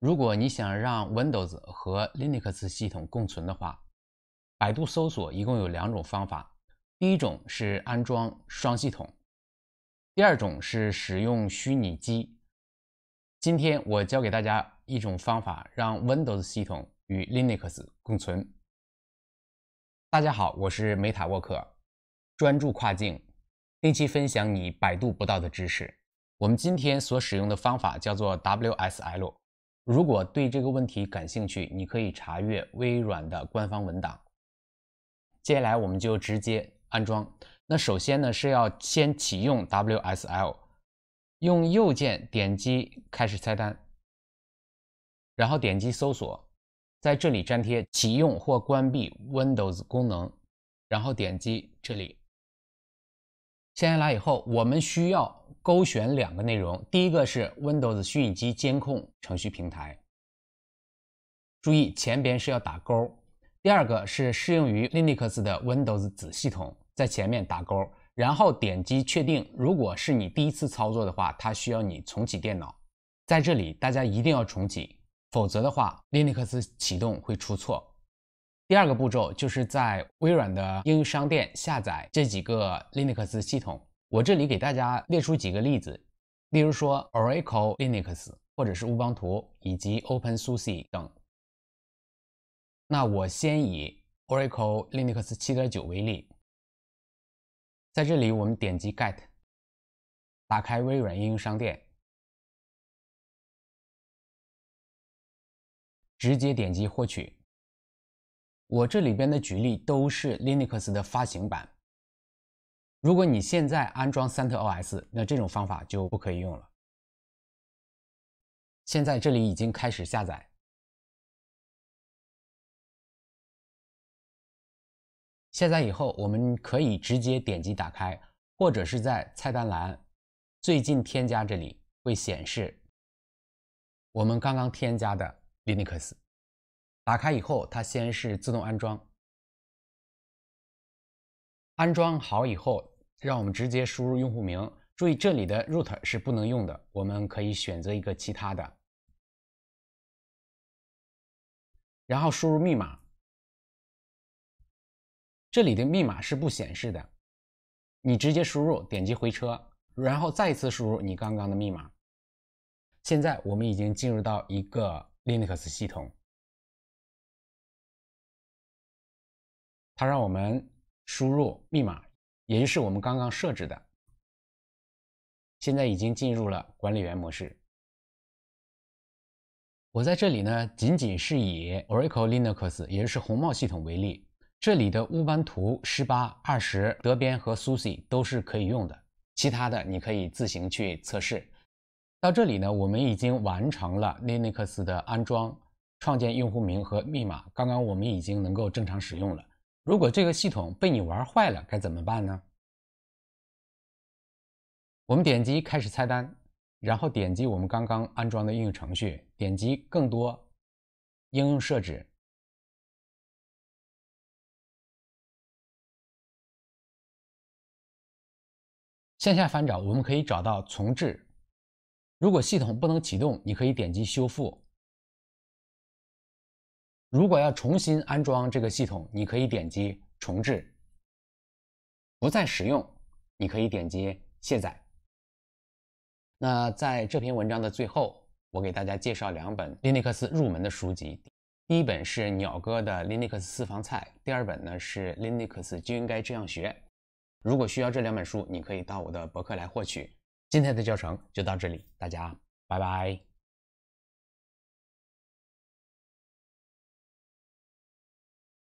如果你想让 Windows 和 Linux 系统共存的话，百度搜索一共有两种方法。第一种是安装双系统，第二种是使用虚拟机。今天我教给大家一种方法，让 Windows 系统与 Linux 共存。大家好，我是梅塔沃克，专注跨境，定期分享你百度不到的知识。我们今天所使用的方法叫做 WSL。如果对这个问题感兴趣，你可以查阅微软的官方文档。接下来我们就直接安装。那首先呢是要先启用 WSL，用右键点击开始菜单，然后点击搜索，在这里粘贴“启用或关闭 Windows 功能”，然后点击这里。下下来以后，我们需要勾选两个内容，第一个是 Windows 虚拟机监控程序平台，注意前边是要打勾；第二个是适用于 Linux 的 Windows 子系统，在前面打勾，然后点击确定。如果是你第一次操作的话，它需要你重启电脑，在这里大家一定要重启，否则的话，Linux 启动会出错。第二个步骤就是在微软的应用商店下载这几个 Linux 系统。我这里给大家列出几个例子，例如说 Oracle Linux 或者是 Ubuntu 以及 OpenSUSE 等。那我先以 Oracle Linux 七点九为例，在这里我们点击 Get，打开微软应用商店，直接点击获取。我这里边的举例都是 Linux 的发行版。如果你现在安装 Cent OS，那这种方法就不可以用了。现在这里已经开始下载，下载以后我们可以直接点击打开，或者是在菜单栏“最近添加”这里会显示我们刚刚添加的 Linux。打开以后，它先是自动安装。安装好以后，让我们直接输入用户名。注意这里的 root 是不能用的，我们可以选择一个其他的。然后输入密码，这里的密码是不显示的，你直接输入，点击回车，然后再次输入你刚刚的密码。现在我们已经进入到一个 Linux 系统。它让我们输入密码，也就是我们刚刚设置的。现在已经进入了管理员模式。我在这里呢，仅仅是以 Oracle Linux，也就是红帽系统为例，这里的 Ubuntu 18、20、德边和 s u s e 都是可以用的，其他的你可以自行去测试。到这里呢，我们已经完成了 Linux 的安装、创建用户名和密码，刚刚我们已经能够正常使用了。如果这个系统被你玩坏了，该怎么办呢？我们点击开始菜单，然后点击我们刚刚安装的应用程序，点击更多应用设置，向下翻找，我们可以找到重置。如果系统不能启动，你可以点击修复。如果要重新安装这个系统，你可以点击重置；不再使用，你可以点击卸载。那在这篇文章的最后，我给大家介绍两本 Linux 入门的书籍。第一本是鸟哥的《Linux 私房菜》，第二本呢是《Linux 就应该这样学》。如果需要这两本书，你可以到我的博客来获取。今天的教程就到这里，大家拜拜。